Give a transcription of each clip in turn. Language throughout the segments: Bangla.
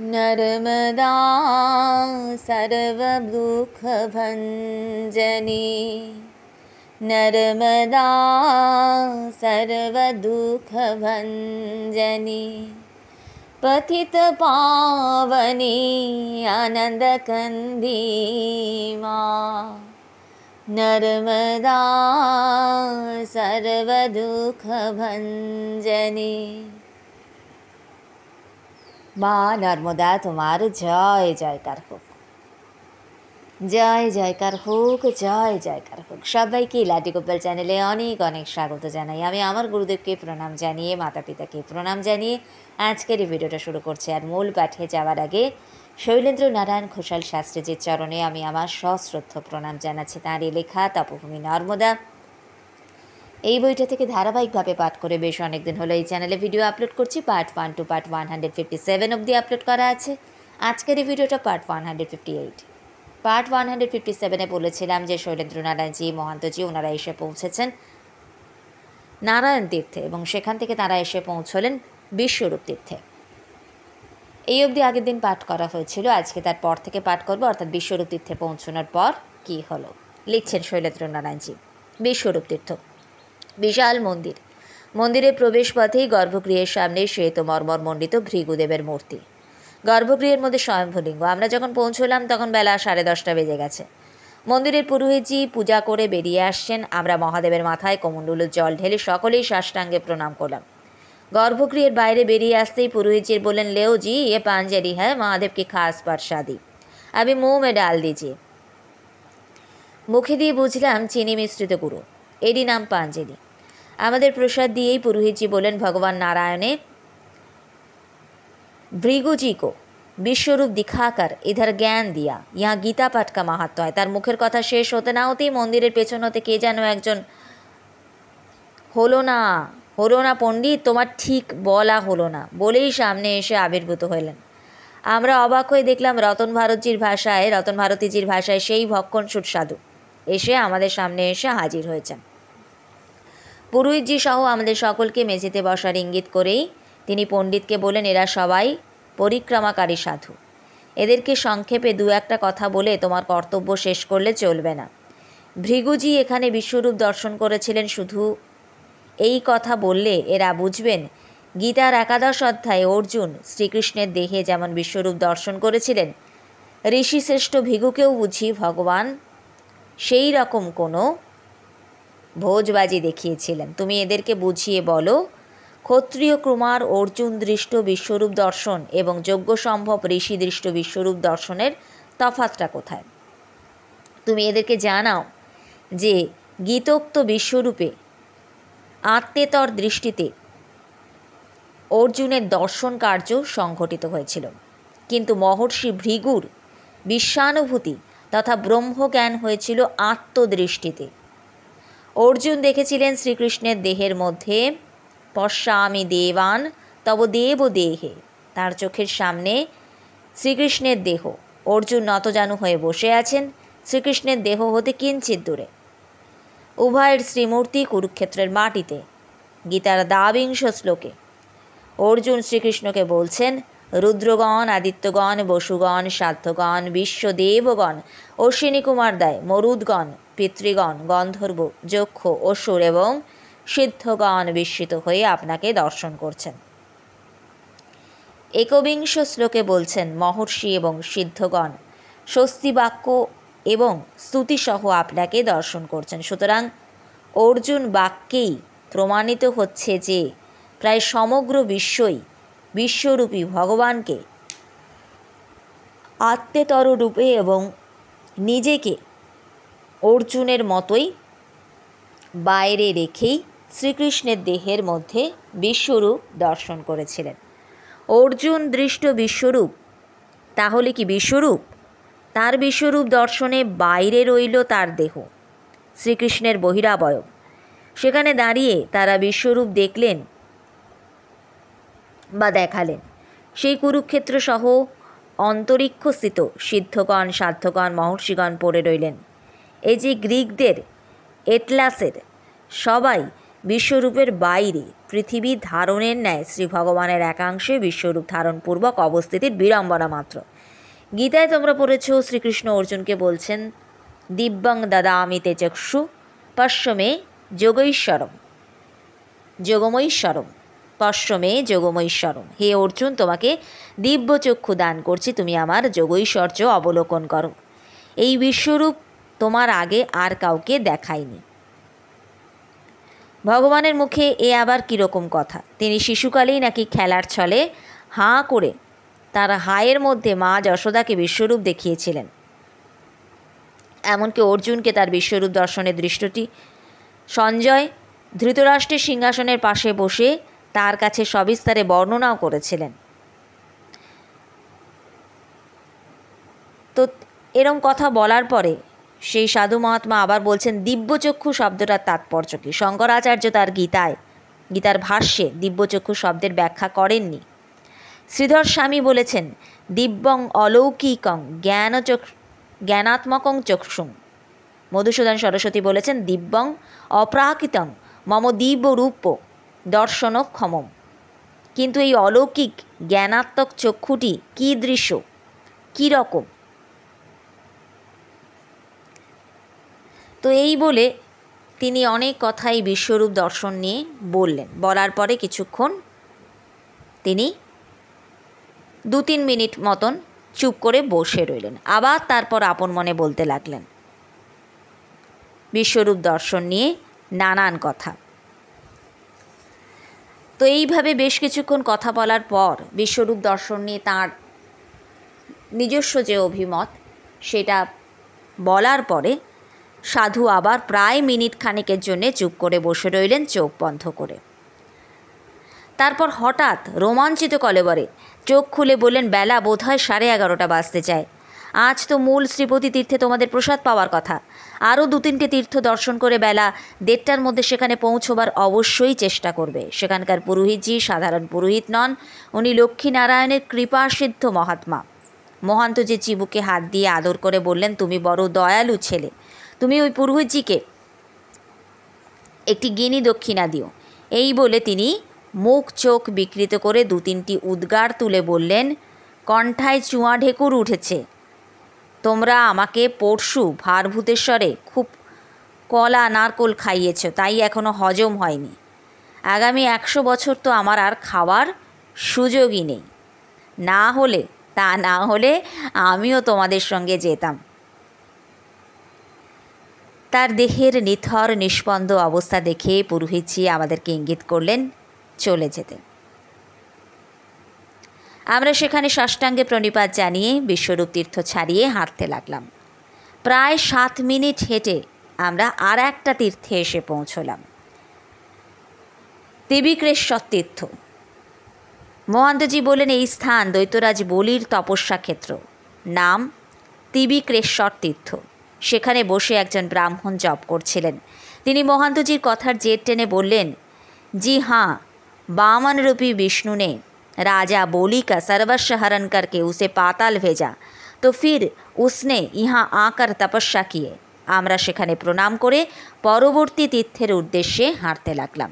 नर्मदा सर्वदुःखभञ्जनी नर्मदा सर्वदुःखभञ्जनी पतितपावनी भ्जनि पथित नर्मदा सर्वदुःखभञ्जनी মা নর্মদা তোমার জয় জয়কার হোক জয় জয়কার হোক জয় জয়কার হোক সবাইকে লাটি গোপাল চ্যানেলে অনেক অনেক স্বাগত জানাই আমি আমার গুরুদেবকে প্রণাম জানিয়ে মাতা পিতাকে প্রণাম জানিয়ে আজকের এই ভিডিওটা শুরু করছি আর মূল পাঠে যাওয়ার আগে শৈলেন্দ্র নারায়ণ ঘোষাল শাস্ত্রীজির চরণে আমি আমার সশ্রদ্ধ প্রণাম জানাচ্ছি তাঁর এই লেখা তপভূমি নর্মদা এই বইটা থেকে ধারাবাহিকভাবে পাঠ করে বেশ অনেকদিন হলো এই চ্যানেলে ভিডিও আপলোড করছি part one two part one hundred fifty seven অবধি আপলোড করা আছে আজকের এই ভিডিওটা part one hundred fifty eight part one hundred fifty সেভেনে বলেছিলাম যে শৈলেন্দ্র নারায়ণজি মহান্তজি ওনারা এসে পৌঁছেছেন নারায়ণ তীর্থে এবং সেখান থেকে তারা এসে পৌঁছলেন বিশ্বরূপ তীর্থে এই অবধি আগের দিন পাঠ করা হয়েছিল আজকে তার পর থেকে পাঠ করব অর্থাৎ বিশ্বরূপ তীর্থে পৌঁছানোর পর কী হলো লিখছেন শৈলেন্দ্র নারায়ণজি বিশ্বরূপ তীর্থ বিশাল মন্দির মন্দিরের প্রবেশপথেই গর্ভগৃহের সামনে শ্বেত মর্মর মণ্ডিত ভৃগুদেবের মূর্তি গর্ভগৃহের মধ্যে স্বয়ংভূলিঙ্গ আমরা যখন পৌঁছলাম তখন বেলা সাড়ে দশটা বেজে গেছে মন্দিরের পুরোহিতজি পূজা করে বেরিয়ে আসছেন আমরা মহাদেবের মাথায় কমণ্ডুলের জল ঢেলে সকলেই সাষ্টাঙ্গে প্রণাম করলাম গর্ভগৃহের বাইরে বেরিয়ে আসতেই পুরোহিতজির বললেন লেও জি এ পাঞ্জারি হ্যাঁ মহাদেবকে খাস পারসাদি আমি মোমে ডাল দিজি মুখে দিয়ে বুঝলাম চিনি মিশ্রিত গুরু এরই নাম পাঞ্জলি আমাদের প্রসাদ দিয়েই পুরোহিতজি বলেন ভগবান নারায়ণে ভৃগুজি কো বিশ্বরূপ দিখাকার ইধার জ্ঞান দিয়া ইহা গীতা পাটকা মাহাত্ম হয় তার মুখের কথা শেষ হতে না হতেই মন্দিরের পেছন হতে কে যেন একজন হলো না হলো না পণ্ডিত তোমার ঠিক বলা হলো না বলেই সামনে এসে আবির্ভূত হলেন আমরা অবাক হয়ে দেখলাম রতন ভারতজির ভাষায় রতন ভারতীজির ভাষায় সেই ভক্ষণ সুট সাধু এসে আমাদের সামনে এসে হাজির হয়েছেন পুরোহিতজি সহ আমাদের সকলকে মেঝেতে বসার ইঙ্গিত করেই তিনি পণ্ডিতকে বলেন এরা সবাই পরিক্রমাকারী সাধু এদেরকে সংক্ষেপে দু একটা কথা বলে তোমার কর্তব্য শেষ করলে চলবে না ভৃগুজি এখানে বিশ্বরূপ দর্শন করেছিলেন শুধু এই কথা বললে এরা বুঝবেন গীতার একাদশ অধ্যায়ে অর্জুন শ্রীকৃষ্ণের দেহে যেমন বিশ্বরূপ দর্শন করেছিলেন ঋষিশ্রেষ্ঠ ভিগুকেও বুঝি ভগবান সেই রকম কোনো ভোজবাজি দেখিয়েছিলেন তুমি এদেরকে বুঝিয়ে বলো ক্ষত্রিয় কুমার অর্জুন দৃষ্ট বিশ্বরূপ দর্শন এবং যোগ্য সম্ভব ঋষি দৃষ্ট বিশ্বরূপ দর্শনের তফাতটা কোথায় তুমি এদেরকে জানাও যে গীতোক্ত বিশ্বরূপে আত্মেতর দৃষ্টিতে অর্জুনের দর্শন কার্য সংঘটিত হয়েছিল কিন্তু মহর্ষি ভৃগুর বিশ্বানুভূতি তথা ব্রহ্মজ্ঞান হয়েছিল আত্মদৃষ্টিতে অর্জুন দেখেছিলেন শ্রীকৃষ্ণের দেহের মধ্যে পশ্চামি দেবান তব দেব দেহে তার চোখের সামনে শ্রীকৃষ্ণের দেহ অর্জুন নতজানু হয়ে বসে আছেন শ্রীকৃষ্ণের দেহ হতে কিঞ্চিত দূরে উভয়ের শ্রীমূর্তি কুরুক্ষেত্রের মাটিতে গীতার দাবিংশ শ্লোকে অর্জুন শ্রীকৃষ্ণকে বলছেন রুদ্রগণ আদিত্যগণ বসুগণ সাধ্যগণ বিশ্বদেবগণ অশ্বিনী কুমার দায় মরুদগণ পিতৃগণ গন্ধর্ব যক্ষ অসুর এবং সিদ্ধগণ বিস্মিত হয়ে আপনাকে দর্শন করছেন একবিংশ শ্লোকে বলছেন মহর্ষি এবং সিদ্ধগণ স্বস্তিবাক্য এবং স্তুতিসহ আপনাকে দর্শন করছেন সুতরাং অর্জুন বাক্যেই প্রমাণিত হচ্ছে যে প্রায় সমগ্র বিশ্বই বিশ্বরূপী ভগবানকে আত্মেতর রূপে এবং নিজেকে অর্জুনের মতোই বাইরে রেখেই শ্রীকৃষ্ণের দেহের মধ্যে বিশ্বরূপ দর্শন করেছিলেন অর্জুন দৃষ্ট বিশ্বরূপ তাহলে কি বিশ্বরূপ তার বিশ্বরূপ দর্শনে বাইরে রইল তার দেহ শ্রীকৃষ্ণের বহিরাবয়ব সেখানে দাঁড়িয়ে তারা বিশ্বরূপ দেখলেন বা দেখালেন সেই কুরুক্ষেত্রসহ অন্তরিক্ষস্থিত সিদ্ধগণ সাধ্যগণ মহর্ষিগণ পড়ে রইলেন এই যে গ্রিকদের এটলাসের সবাই বিশ্বরূপের বাইরে পৃথিবী ধারণের ন্যায় শ্রী ভগবানের একাংশে বিশ্বরূপ ধারণপূর্বক অবস্থিতির বিড়ম্বনা মাত্র গীতায় তোমরা পড়েছ শ্রীকৃষ্ণ অর্জুনকে বলছেন দিব্যং দাদা আমিতে চক্ষু পশ্চমে যোগৈশ্বরম যোগময়ীশ্বরম তস্মে যোগমৈশ্বরম হে অর্জুন তোমাকে দিব্য চক্ষু দান করছি তুমি আমার যোগৈশ্বর্য অবলোকন করো এই বিশ্বরূপ তোমার আগে আর কাউকে দেখায়নি ভগবানের মুখে এ আবার কীরকম কথা তিনি শিশুকালেই নাকি খেলার ছলে হাঁ করে তার হায়ের মধ্যে মা যশোদাকে বিশ্বরূপ দেখিয়েছিলেন এমনকি অর্জুনকে তার বিশ্বরূপ দর্শনের দৃষ্টটি সঞ্জয় ধৃতরাষ্ট্রের সিংহাসনের পাশে বসে তার কাছে সবিস্তারে বর্ণনাও করেছিলেন তো এরম কথা বলার পরে সেই সাধু মহাত্মা আবার বলছেন দিব্যচক্ষু শব্দটার তাৎপর্য কী শঙ্করাচার্য তার গীতায় গীতার ভাষ্যে দিব্যচক্ষু শব্দের ব্যাখ্যা করেননি শ্রীধর স্বামী বলেছেন দিব্যং অলৌকিকং জ্ঞানচক জ্ঞানাত্মকং চক্ষুং মধুসূদন সরস্বতী বলেছেন দিব্যং অপ্রাকৃতং মম দিব্য রূপ দর্শনক্ষম কিন্তু এই অলৌকিক জ্ঞানাত্মক চক্ষুটি কী দৃশ্য কী রকম তো এই বলে তিনি অনেক কথাই বিশ্বরূপ দর্শন নিয়ে বললেন বলার পরে কিছুক্ষণ তিনি দু তিন মিনিট মতন চুপ করে বসে রইলেন আবার তারপর আপন মনে বলতে লাগলেন বিশ্বরূপ দর্শন নিয়ে নানান কথা তো এইভাবে বেশ কিছুক্ষণ কথা বলার পর বিশ্বরূপ দর্শন নিয়ে তাঁর নিজস্ব যে অভিমত সেটা বলার পরে সাধু আবার প্রায় মিনিট খানেকের জন্যে চুপ করে বসে রইলেন চোখ বন্ধ করে তারপর হঠাৎ রোমাঞ্চিত কলেবরে চোখ খুলে বললেন বেলা বোধহয় সাড়ে এগারোটা বাজতে চায় আজ তো মূল শ্রীপতি তীর্থে তোমাদের প্রসাদ পাওয়ার কথা আরও দু তিনটে তীর্থ দর্শন করে বেলা দেড়টার মধ্যে সেখানে পৌঁছবার অবশ্যই চেষ্টা করবে সেখানকার পুরোহিতজি সাধারণ পুরোহিত নন উনি লক্ষ্মীনারায়ণের কৃপাসিদ্ধ মহাত্মা মহান্তজি চিবুকে হাত দিয়ে আদর করে বললেন তুমি বড় দয়ালু ছেলে তুমি ওই পুরোহিতজিকে একটি গিনি দক্ষিণা দিও এই বলে তিনি মুখ চোখ বিকৃত করে দু তিনটি উদ্গার তুলে বললেন কণ্ঠায় চুয়া ঢেকুর উঠেছে তোমরা আমাকে পরশু ভারভূতেশ্বরে খুব কলা নারকোল খাইয়েছ তাই এখনও হজম হয়নি আগামী একশো বছর তো আমার আর খাওয়ার সুযোগই নেই না হলে তা না হলে আমিও তোমাদের সঙ্গে যেতাম তার দেহের নিথর নিষ্পন্দ অবস্থা দেখে পুরোহিতজি আমাদেরকে ইঙ্গিত করলেন চলে যেতে আমরা সেখানে সাষ্টাঙ্গে প্রণিপাত জানিয়ে বিশ্বরূপ তীর্থ ছাড়িয়ে হাঁটতে লাগলাম প্রায় সাত মিনিট হেঁটে আমরা আর একটা তীর্থে এসে পৌঁছলাম দেবীক্রেশ্বর তীর্থ মহান্তজি বলেন এই স্থান দৈতরাজ বলির তপস্যা ক্ষেত্র নাম তিবিক্রেশ্বর তীর্থ সেখানে বসে একজন ব্রাহ্মণ জপ করছিলেন তিনি মহান্তজির কথার জের টেনে বললেন জি হাঁ বামনরূপী বিষ্ণু নে राजा बोली का सर्वस्व हरण करके उसे पाताल भेजा তো फिर उसने ইহা আঁকার तपस्या কিয়ে আমরা সেখানে প্রণাম করে পরবর্তী তীর্থের উদ্দেশ্যে হাঁটতে লাগলাম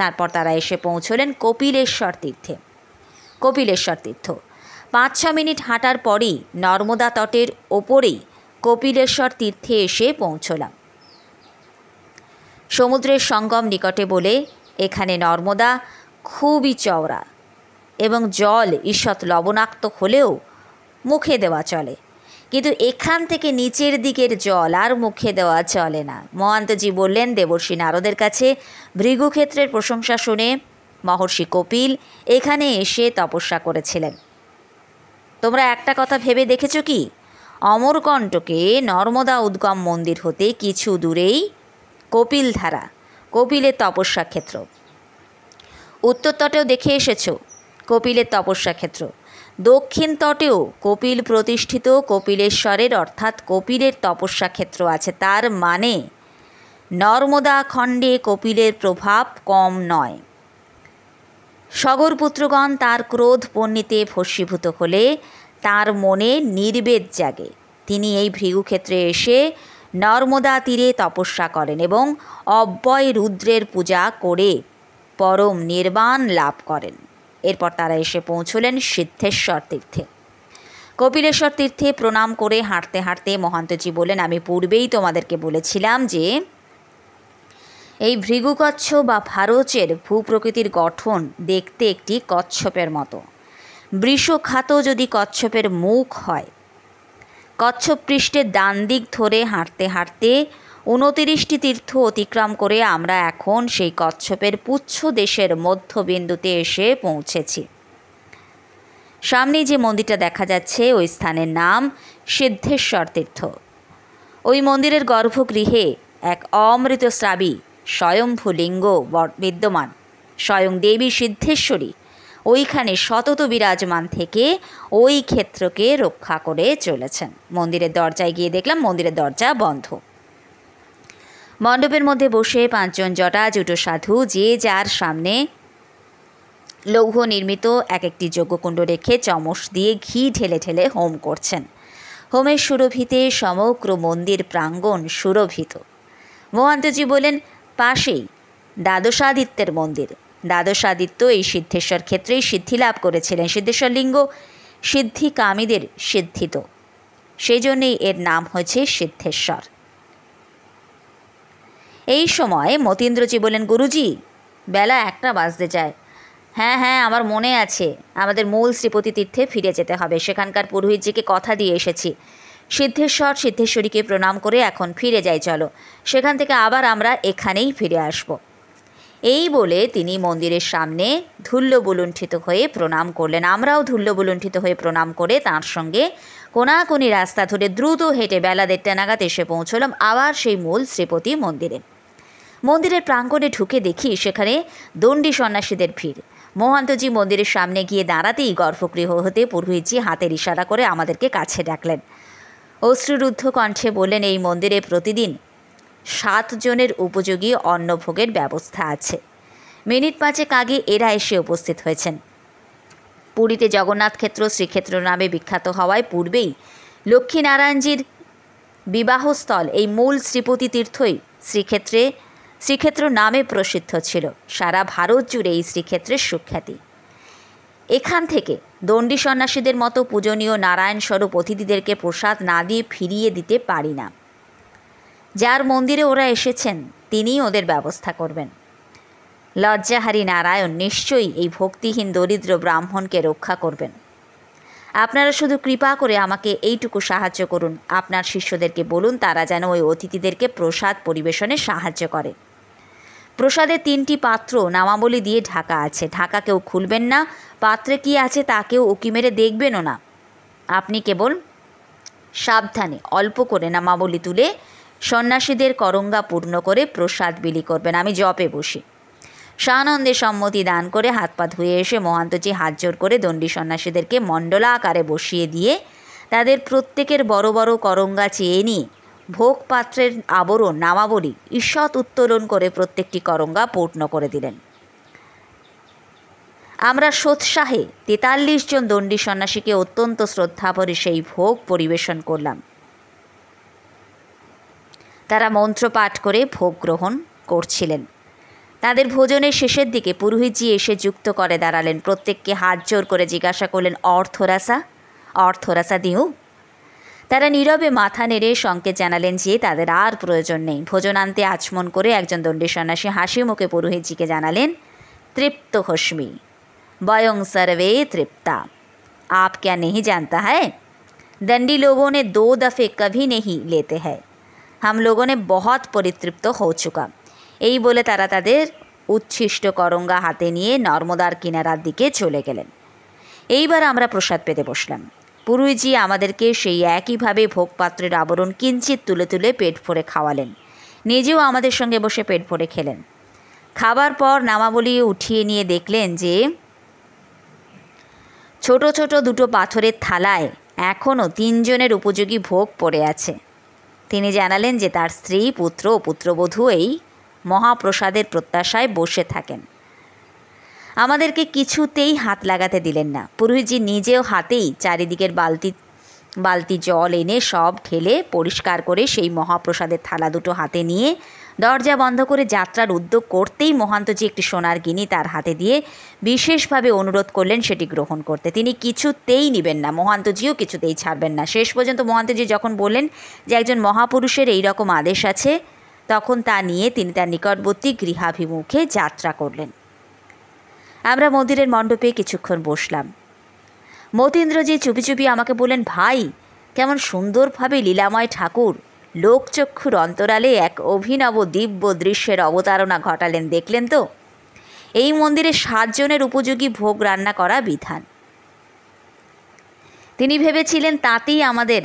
তারপর তারা এসে পৌঁছলেন কপিলেশ্বর তীর্থে কপিলেশ্বর তীর্থ পাঁচ ছ মিনিট হাঁটার পরেই নর্মদা তটের ওপরেই কপিলেশ্বর তীর্থে এসে পৌঁছলাম সমুদ্রের সঙ্গম নিকটে বলে এখানে নর্মদা খুবই চওড়া এবং জল ঈষৎ লবণাক্ত হলেও মুখে দেওয়া চলে কিন্তু এখান থেকে নিচের দিকের জল আর মুখে দেওয়া চলে না মহান্তজি বললেন দেবর্ষী নারদের কাছে ভৃগুক্ষেত্রের প্রশংসা শুনে মহর্ষি কপিল এখানে এসে তপস্যা করেছিলেন তোমরা একটা কথা ভেবে দেখেছ কি অমরকণ্টকে নর্মদা উদ্গম মন্দির হতে কিছু দূরেই কপিল ধারা কপিলের তপস্যা ক্ষেত্র উত্তর তটেও দেখে এসেছো কপিলের তপস্যাক্ষেত্র দক্ষিণ তটেও কপিল প্রতিষ্ঠিত কপিলেশ্বরের অর্থাৎ কপিলের তপস্যাক্ষেত্র আছে তার মানে নর্মদা খণ্ডে কপিলের প্রভাব কম নয় সগরপুত্রগণ তার ক্রোধ পণ্ডিতে ভস্মীভূত হলে তার মনে নির্বেদ জাগে তিনি এই ভৃগুক্ষেত্রে এসে নর্মদা তীরে তপস্যা করেন এবং অব্যয় রুদ্রের পূজা করে পরম নির্বাণ লাভ করেন এরপর তারা এসে পৌঁছলেন সিদ্ধেশ্বর তীর্থে কপিলেশ্বর তীর্থে প্রণাম করে হাঁটতে হাঁটতে মহান্তজি বলেন আমি পূর্বেই তোমাদেরকে বলেছিলাম যে এই ভৃগু বা ভারচের ভূপ্রকৃতির গঠন দেখতে একটি কচ্ছপের মতো বৃষখাত যদি কচ্ছপের মুখ হয় কচ্ছপ পৃষ্ঠে ডান দিক ধরে হাঁটতে হাঁটতে উনতিরিশটি তীর্থ অতিক্রম করে আমরা এখন সেই কচ্ছপের পুচ্ছ দেশের মধ্যবিন্দুতে এসে পৌঁছেছি সামনে যে মন্দিরটা দেখা যাচ্ছে ওই স্থানের নাম সিদ্ধেশ্বর তীর্থ ওই মন্দিরের গর্ভগৃহে এক অমৃত স্রাবী স্বয়ম্ভুলিঙ্গ বিদ্যমান স্বয়ং দেবী সিদ্ধেশ্বরী ওইখানে সতত বিরাজমান থেকে ওই ক্ষেত্রকে রক্ষা করে চলেছেন মন্দিরের দরজায় গিয়ে দেখলাম মন্দিরের দরজা বন্ধ মণ্ডপের মধ্যে বসে পাঁচজন জটা জুটো সাধু যে যার সামনে লৌহ নির্মিত এক একটি যজ্ঞকুণ্ড রেখে চমস দিয়ে ঘি ঢেলে ঢেলে হোম করছেন হোমের সুরভিতে সমগ্র মন্দির প্রাঙ্গণ সুরভিত মহান্তজি বলেন পাশেই দ্বাদশাদিত্যের মন্দির দ্বাদশাদিত্য এই সিদ্ধেশ্বর ক্ষেত্রেই সিদ্ধি লাভ করেছিলেন সিদ্ধেশ্বর লিঙ্গ সিদ্ধিকামীদের সিদ্ধিত সেই জন্যেই এর নাম হয়েছে সিদ্ধেশ্বর এই সময় মতীন্দ্রজি বলেন গুরুজি বেলা একটা বাজতে চায় হ্যাঁ হ্যাঁ আমার মনে আছে আমাদের মূল শ্রীপতি তীর্থে ফিরে যেতে হবে সেখানকার পুরোহিতজিকে কথা দিয়ে এসেছি সিদ্ধেশ্বর সিদ্ধেশ্বরীকে প্রণাম করে এখন ফিরে যাই চলো সেখান থেকে আবার আমরা এখানেই ফিরে আসব এই বলে তিনি মন্দিরের সামনে ধুল্যবুলুণ্ঠিত হয়ে প্রণাম করলেন আমরাও ধুল্যবুলুণ্ঠিত হয়ে প্রণাম করে তাঁর সঙ্গে কোনাকুনি রাস্তা ধরে দ্রুত হেঁটে বেলা দেড়টা নাগাদ এসে পৌঁছলাম আবার সেই মূল শ্রীপতি মন্দিরে মন্দিরের প্রাঙ্গণে ঢুকে দেখি সেখানে দণ্ডি সন্ন্যাসীদের ভিড় মহান্তজি মন্দিরের সামনে গিয়ে দাঁড়াতেই গর্ভগৃহ হতে পুরোহিতজি হাতের ইশারা করে আমাদেরকে কাছে ডাকলেন অশ্রুরুদ্ধ কণ্ঠে বললেন এই মন্দিরে প্রতিদিন সাতজনের উপযোগী অন্নভোগের ব্যবস্থা আছে মিনিট পাঁচেক আগে এরা এসে উপস্থিত হয়েছেন পুরীতে জগন্নাথ ক্ষেত্র শ্রীক্ষেত্র নামে বিখ্যাত হওয়ায় পূর্বেই লক্ষ্মীনারায়ণজির বিবাহস্থল এই মূল শ্রীপতি তীর্থই শ্রীক্ষেত্রে শ্রীক্ষেত্র নামে প্রসিদ্ধ ছিল সারা ভারত জুড়ে এই শ্রীক্ষেত্রের সুখ্যাতি এখান থেকে দণ্ডী সন্ন্যাসীদের মতো পূজনীয় নারায়ণ স্বরূপ অতিথিদেরকে প্রসাদ না দিয়ে ফিরিয়ে দিতে পারি না যার মন্দিরে ওরা এসেছেন তিনিই ওদের ব্যবস্থা করবেন লজ্জাহারী নারায়ণ নিশ্চয়ই এই ভক্তিহীন দরিদ্র ব্রাহ্মণকে রক্ষা করবেন আপনারা শুধু কৃপা করে আমাকে এইটুকু সাহায্য করুন আপনার শিষ্যদেরকে বলুন তারা যেন ওই অতিথিদেরকে প্রসাদ পরিবেশনে সাহায্য করে প্রসাদে তিনটি পাত্র নামাবলি দিয়ে ঢাকা আছে ঢাকা কেউ খুলবেন না পাত্রে কি আছে তা কেউ উকি মেরে দেখবেনও না আপনি কেবল সাবধানে অল্প করে নামাবলি তুলে সন্ন্যাসীদের করঙ্গা পূর্ণ করে প্রসাদ বিলি করবেন আমি জপে বসি সানন্দে সম্মতি দান করে হাত পা ধুয়ে এসে মহান্তজি হাত জোর করে দণ্ডী সন্ন্যাসীদেরকে মণ্ডলা আকারে বসিয়ে দিয়ে তাদের প্রত্যেকের বড় বড় করঙ্গা চেয়ে নিয়ে ভোগ পাত্রের আবরণ নামাবলী ঈষৎ উত্তোলন করে প্রত্যেকটি করঙ্গা পূর্ণ করে দিলেন আমরা সোৎসাহে তেতাল্লিশ জন দণ্ডী সন্ন্যাসীকে অত্যন্ত শ্রদ্ধাভরে সেই ভোগ পরিবেশন করলাম তারা মন্ত্র পাঠ করে ভোগ গ্রহণ করছিলেন তাদের ভোজনের শেষের দিকে পুরোহিতজি এসে যুক্ত করে দাঁড়ালেন প্রত্যেককে হাত জোর করে জিজ্ঞাসা করলেন অর্থরাসা অর্থরাসা দিউ তারা নীরবে মাথা নেড়ে সংকেত জানালেন যে তাদের আর প্রয়োজন নেই ভোজনান্তে আচমন করে একজন দণ্ডী সন্ন্যাসী হাসি মুখে পুরোহিতজিকে জানালেন তৃপ্ত হস্মি বয়ং সর্বে তৃপ্তা আপ ক্যা নেহি জানতা হ্যায় दंडी लोगों ने दो दफ़े कभी नहीं लेते हैं हम लोगों পরিতৃপ্ত হো চুকা এই বলে তারা তাদের উচ্ছিষ্ট করঙ্গা হাতে নিয়ে নর্মদার কিনারার দিকে চলে গেলেন এইবার আমরা প্রসাদ পেতে বসলাম পুরুইজি আমাদেরকে সেই একইভাবে ভোগপাত্রের আবরণ কিঞ্চিত তুলে তুলে পেট ভরে খাওয়ালেন নিজেও আমাদের সঙ্গে বসে পেট ভরে খেলেন খাবার পর নামাবলি উঠিয়ে নিয়ে দেখলেন যে ছোট ছোট দুটো পাথরের থালায় এখনও তিনজনের উপযোগী ভোগ পড়ে আছে তিনি জানালেন যে তার স্ত্রী পুত্র ও পুত্রবধূ এই মহাপ্রসাদের প্রত্যাশায় বসে থাকেন আমাদেরকে কিছুতেই হাত লাগাতে দিলেন না পুরোহিতজি নিজেও হাতেই চারিদিকের বালতি বালতি জল এনে সব ঠেলে পরিষ্কার করে সেই মহাপ্রসাদের থালা দুটো হাতে নিয়ে দরজা বন্ধ করে যাত্রার উদ্যোগ করতেই মহান্তজি একটি সোনার গিনি তার হাতে দিয়ে বিশেষভাবে অনুরোধ করলেন সেটি গ্রহণ করতে তিনি কিছুতেই নেবেন না মহান্তজিও কিছুতেই ছাড়বেন না শেষ পর্যন্ত মহান্তজি যখন বললেন যে একজন মহাপুরুষের এই রকম আদেশ আছে তখন তা নিয়ে তিনি তার নিকটবর্তী গৃহাভিমুখে যাত্রা করলেন আমরা মন্দিরের মণ্ডপে কিছুক্ষণ বসলাম মতীন্দ্রজি চুপি চুপি আমাকে বলেন ভাই কেমন সুন্দরভাবে লীলাময় ঠাকুর লোকচক্ষুর অন্তরালে এক অভিনব দিব্য দৃশ্যের অবতারণা ঘটালেন দেখলেন তো এই মন্দিরে সাতজনের উপযোগী ভোগ রান্না করা বিধান তিনি ভেবেছিলেন তাতেই আমাদের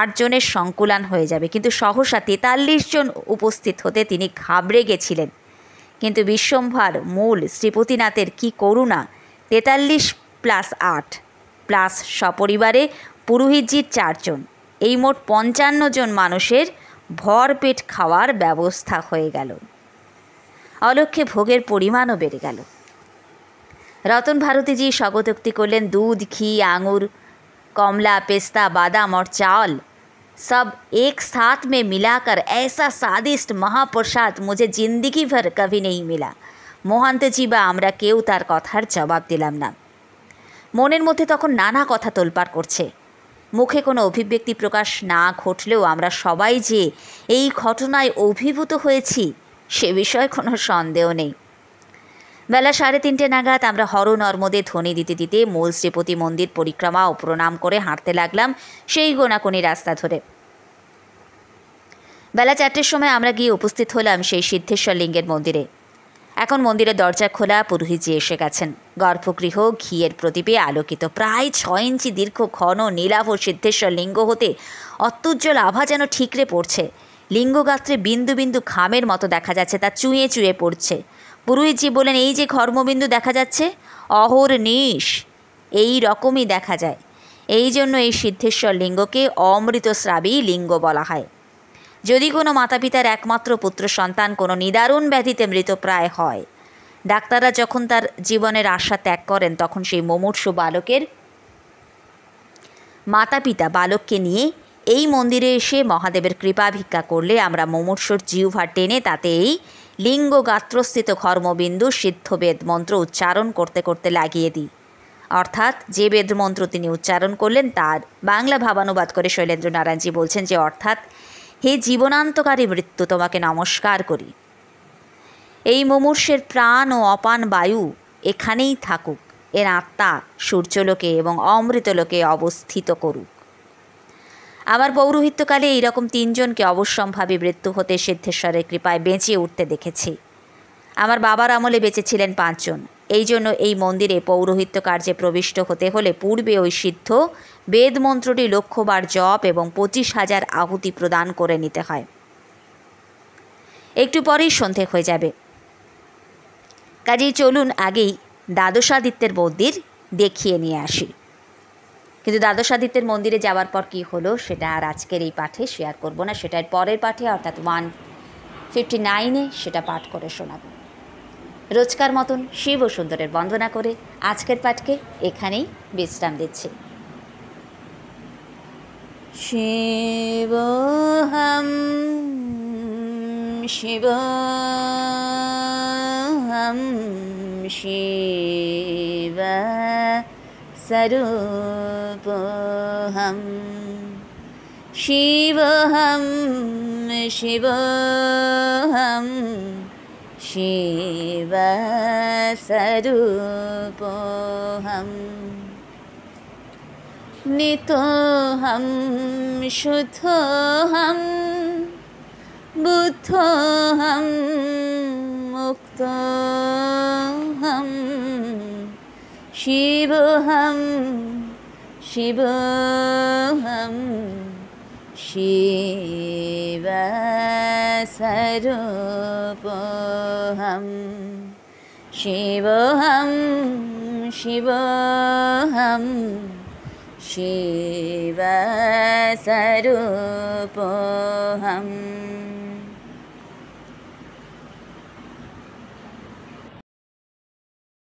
আটজনের সংকুলান হয়ে যাবে কিন্তু সহসা তেতাল্লিশ জন উপস্থিত হতে তিনি ঘাবড়ে গেছিলেন কিন্তু বিশ্বম্ভার মূল শ্রীপতিনাথের কি করুণা তেতাল্লিশ প্লাস আট প্লাস সপরিবারে পুরোহিতজির চারজন এই মোট পঞ্চান্ন জন মানুষের ভরপেট খাওয়ার ব্যবস্থা হয়ে গেল অলক্ষে ভোগের পরিমাণও বেড়ে গেল রতন ভারতীজি স্বগতোক্তি করলেন দুধ ঘি আঙুর কমলা পেস্তা বাদাম আর চাল सब एक साथ में मिलाकर ऐसा स्वादिष्ट মহাপ্রসাদ মুঝে জিন্দিগি ভর কভি নেই মিলা মোহান্তেজি বা আমরা কেউ তার কথার জবাব দিলাম না মনের মধ্যে তখন নানা কথা তোলপাড় করছে মুখে কোনো অভিব্যক্তি প্রকাশ না ঘটলেও আমরা সবাই যে এই ঘটনায় অভিভূত হয়েছি সে বিষয়ে কোনো সন্দেহ নেই বেলা সাড়ে তিনটে নাগাদ আমরা হর নর্মদে ধ্বনি দিতে দিতে মূল শ্রীপতি মন্দির পরিক্রমা ও প্রণাম করে হাঁটতে লাগলাম সেই গোনাকোনি রাস্তা ধরে বেলা চারটের সময় আমরা গিয়ে উপস্থিত হলাম সেই সিদ্ধেশ্বর লিঙ্গের মন্দিরে এখন মন্দিরের দরজা খোলা পুরোহিতজি এসে গেছেন গর্ভগৃহ ঘিয়ের প্রদীপে আলোকিত প্রায় ছয় ইঞ্চি দীর্ঘ ঘন নীলাভ সিদ্ধেশ্বর লিঙ্গ হতে অত্যুজ্জ্বল আভা যেন ঠিকরে পড়ছে লিঙ্গগাত্রে বিন্দু বিন্দু খামের মতো দেখা যাচ্ছে তা চুঁয়ে চুঁয়ে পড়ছে পুরোহিতজি বলেন এই যে ঘর্মবিন্দু দেখা যাচ্ছে অহর্নিশ এই রকমই দেখা যায় এই জন্য এই সিদ্ধেশ্বর লিঙ্গকে শ্রাবী লিঙ্গ বলা হয় যদি কোনো মাতা পিতার একমাত্র পুত্র সন্তান কোনো নিদারুণ ব্যাধিতে মৃতপ্রায় হয় ডাক্তাররা যখন তার জীবনের আশা ত্যাগ করেন তখন সেই মমূর্ষ বালকের মাতা পিতা বালককে নিয়ে এই মন্দিরে এসে মহাদেবের কৃপা ভিক্ষা করলে আমরা মমূর্ষর জিউভা টেনে তাতে এই লিঙ্গ গাত্রস্থিত ঘর্মবিন্দু সিদ্ধবেদ মন্ত্র উচ্চারণ করতে করতে লাগিয়ে দিই অর্থাৎ যে বেদমন্ত্র তিনি উচ্চারণ করলেন তার বাংলা ভাবানুবাদ করে শৈলেন্দ্র নারায়ণজি বলছেন যে অর্থাৎ হে জীবনান্তকারী মৃত্যু তোমাকে নমস্কার করি এই মুমূর্ষের প্রাণ ও অপান বায়ু এখানেই থাকুক এর আত্মা সূর্যলোকে এবং অমৃতলোকে অবস্থিত করুক আমার পৌরোহিত্যকালে এইরকম তিনজনকে অবশ্যম্ভাবী মৃত্যু হতে সিদ্ধেশ্বরের কৃপায় বেঁচে উঠতে দেখেছি আমার বাবার আমলে বেঁচেছিলেন পাঁচজন এই জন্য এই মন্দিরে পৌরোহিত্য কার্যে প্রবিষ্ট হতে হলে পূর্বে ওই সিদ্ধ বেদ মন্ত্রটি জপ এবং পঁচিশ হাজার আহুতি প্রদান করে নিতে হয় একটু পরেই সন্ধে হয়ে যাবে কাজেই চলুন আগেই দ্বাদশাদিত্যের মন্দির দেখিয়ে নিয়ে আসি কিন্তু দ্বাদশ আদিত্যের মন্দিরে যাওয়ার পর কি হলো সেটা আর আজকের এই পাঠে শেয়ার করব না সেটার পরের পাঠে অর্থাৎ ওয়ান ফিফটি নাইনে সেটা পাঠ করে শোনাব রোজকার মতন শিব ও সুন্দরের বন্দনা করে আজকের পাঠকে এখানেই বিশ্রাম দিচ্ছি শিবহম শিব শিবা सर्वपोऽहं शिवहं शिवोऽहं शिव नितोऽहं नितोहं शुद्धोऽहं मुक्तोऽहम् शिवोहम् शिवोहं शिवहं शिवोहं शिव शिवसरुपोहम्